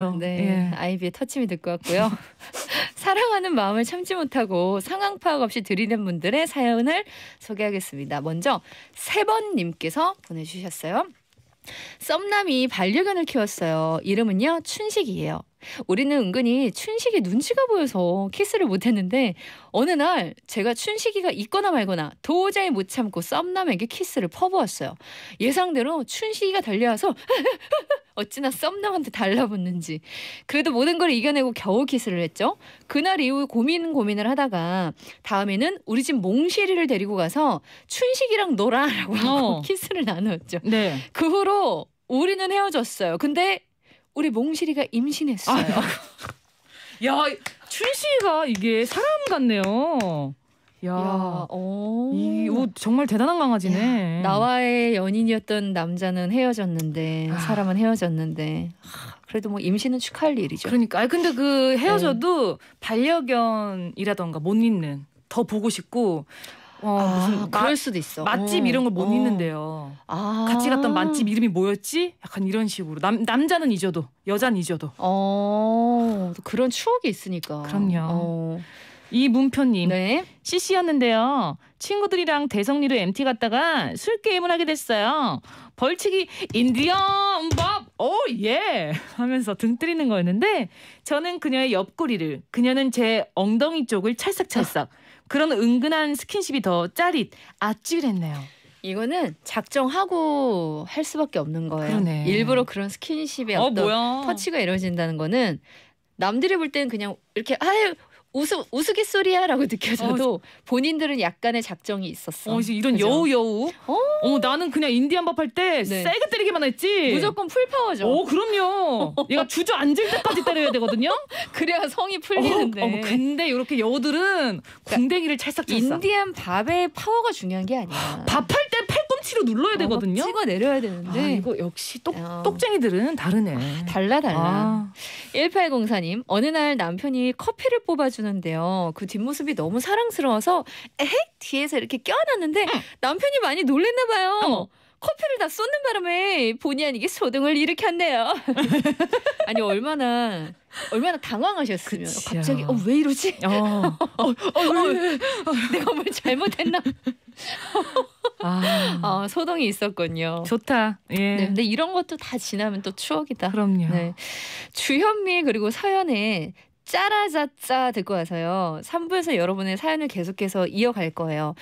어, 네, 예. 아이비의 터치미 듣고 왔고요. 사랑하는 마음을 참지 못하고 상황 파악 없이 드리는 분들의 사연을 소개하겠습니다. 먼저 세번님께서 보내주셨어요. 썸남이 반려견을 키웠어요. 이름은요, 춘식이에요. 우리는 은근히 춘식이 눈치가 보여서 키스를 못했는데 어느 날 제가 춘식이가 있거나 말거나 도저히 못 참고 썸남에게 키스를 퍼부었어요. 예상대로 춘식이가 달려와서 어찌나 썸남한테 달라붙는지. 그래도 모든 걸 이겨내고 겨우 키스를 했죠. 그날 이후 고민 고민을 하다가 다음에는 우리 집 몽실이를 데리고 가서 춘식이랑 놀아라고 어. 키스를 나누었죠 네. 그 후로 우리는 헤어졌어요. 근데 우리 몽실이가 임신했어요. 야, 춘식이가 이게 사람 같네요. 야, 야 오. 이, 오, 정말 대단한 강아지네. 야, 나와의 연인이었던 남자는 헤어졌는데 아. 사람은 헤어졌는데 그래도 뭐 임신은 축하할 일이죠. 그러니까. 아 근데 그 헤어져도 네. 반려견이라던가 못잊는더 보고 싶고 어, 아, 무슨 그럴 수도 있어. 맛집 이런 걸 못 잊는데요. 어. 아. 같이 갔던 맛집 이름이 뭐였지? 약간 이런 식으로 남 남자는 잊어도 여자는 잊어도. 어, 그런 추억이 있으니까. 그럼요. 어. 이문표님. 네. CC였는데요. 친구들이랑 대성리로 MT 갔다가 술 게임을 하게 됐어요. 벌칙이 인디언 밥! 오, 예! 하면서 등뜨리는 거였는데 저는 그녀의 옆구리를, 그녀는 제 엉덩이 쪽을 찰싹찰싹 그런 은근한 스킨십이 더 짜릿, 아찔했네요. 이거는 작정하고 할 수밖에 없는 거예요. 그러네. 일부러 그런 스킨십의 어, 어떤 뭐야. 터치가 이루어진다는 거는 남들이 볼 때는 그냥 이렇게 아유 우스 우스갯소리야라고 느껴져도 어, 본인들은 약간의 작정이 있었어. 어, 이런 여우 여우. 어, 나는 그냥 인디안 밥 할때 네. 세게 때리기만 했지. 무조건 풀 파워죠. 어, 그럼요. 얘가 주저앉을 때까지 때려야 되거든요. 그래야 성이 풀리는데. 어, 근데 이렇게 여우들은 그러니까 찰싹찰싹. 인디안 밥의 파워가 중요한 게 아니야. 밥할 억지로 눌러야 어, 되거든요. 찍어 내려야 되는데. 아, 이거 역시 똑, 어. 똑쟁이들은 다르네. 아, 달라 달라. 아. 1804님 어느 날 남편이 커피를 뽑아주는데요. 그 뒷모습이 너무 사랑스러워서 에헤 뒤에서 이렇게 껴안았는데 응. 남편이 많이 놀랬나 봐요. 어머. 커피를 다 쏟는 바람에 본의 아니게 소동을 일으켰네요. 아니 얼마나 얼마나 당황하셨으면 그치야. 갑자기 어 왜 이러지? 어. 어, 어. 어, 어, 왜, 왜, 왜. 내가 뭘 잘못했나? 아. 어, 소동이 있었군요. 좋다. 예. 네, 근데 이런 것도 다 지나면 또 추억이다. 그럼요. 네. 주현미 그리고 서연의 짜라자짜 듣고 와서요. 3부에서 여러분의 사연을 계속해서 이어갈 거예요.